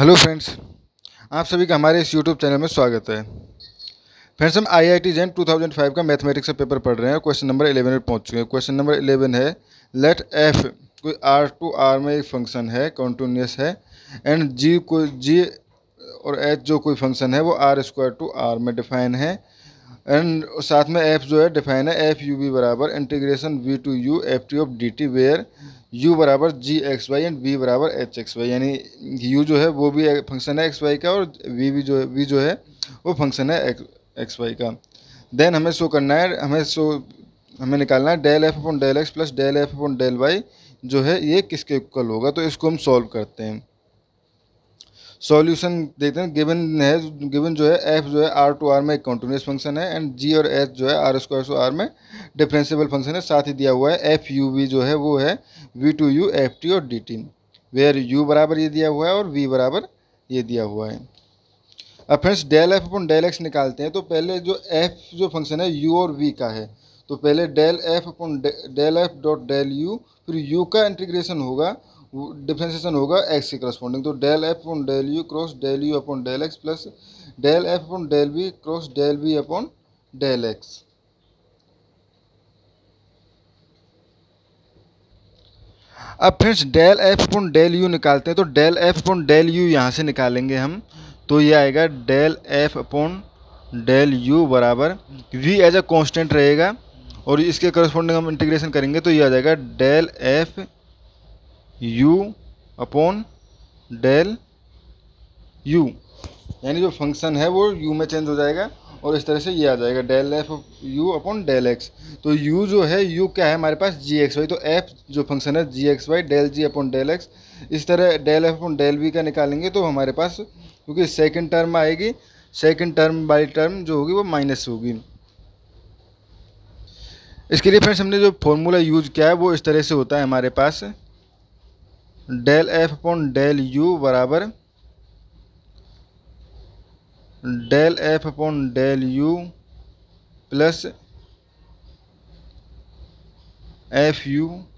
hello friends आप सभी का हमारे इस यूट्यूब चैनल में स्वागत है फ्रेंड्स हम I I T two thousand five का मैथमेटिक्स का पेपर पढ़ रहे हैं क्वेश्चन नंबर 11 में पहुंच चुके हैं क्वेश्चन नंबर 11 है लेट एफ कोई आर टू आर में एक फंक्शन है कॉन्टिन्यूस है एंड जी कोई जी और एच जो कोई फंक्शन है वो आर स्क्वायर टू आर में डिफाइन है एंड साथ में एफ जो है डिफाइन है एफ यू बी बराबर integration V to U F T of D T where U बराबर G X Y and V बराबर एच एक्स वाई यानी यू जो है वो भी फंक्शन है एक्स वाई का और वी भी जो है वी जो है वो फंक्शन है एक्स वाई का देन हमें शो करना है हमें शो हमें निकालना है del F upon del X plus del F upon del Y जो है ये किसके इक्वल होगा तो इसको हम सॉल्व करते हैं सॉल्यूशन देखते हैं गिवन है गिवन जो है एफ जो है आर टू आर में एक कंटिन्यूस फंक्शन है एंड जी और एच जो है आर स्क्वायर टू आर में डिफ्रेंसीबल फंक्शन है साथ ही दिया हुआ है एफ यू वी जो है वो है V to U F T और डी टी वेयर यू बराबर ये दिया हुआ है और वी बराबर ये दिया हुआ है अब friends del F upon del X निकालते हैं तो पहले जो एफ जो फंक्शन है यू और वी का है तो पहले del F upon del F dot del U फिर यू का इंटीग्रेशन होगा डिफ्रेंसिएशन होगा एक्स के करस्पॉन्डिंग तो del F upon del U cross del U upon del X plus del F upon del B cross del B upon del X अब friends del F upon del U निकालते हैं तो del F upon del U यहाँ से निकालेंगे हम तो ये आएगा del F upon del U बराबर वी एज अ कॉन्स्टेंट रहेगा और इसके करस्पॉन्डिंग हम इंटीग्रेशन करेंगे तो ये आ जाएगा del F u upon del U यानी जो फंक्शन है वो यू में चेंज हो जाएगा और इस तरह से ये आ जाएगा del F U upon del X तो यू जो है यू क्या है हमारे पास जी एक्स वाई तो एफ जो फंक्शन है G X Y del G upon del X इस तरह del F upon del V का निकालेंगे तो हमारे पास क्योंकि सेकेंड टर्म आएगी सेकेंड टर्म बाई टर्म जो होगी वो माइनस होगी इसके लिए फ्रेंड्स हमने जो फॉर्मूला यूज़ किया है वो इस तरह से होता है हमारे पास del F upon del U बराबर del F upon del U plus F you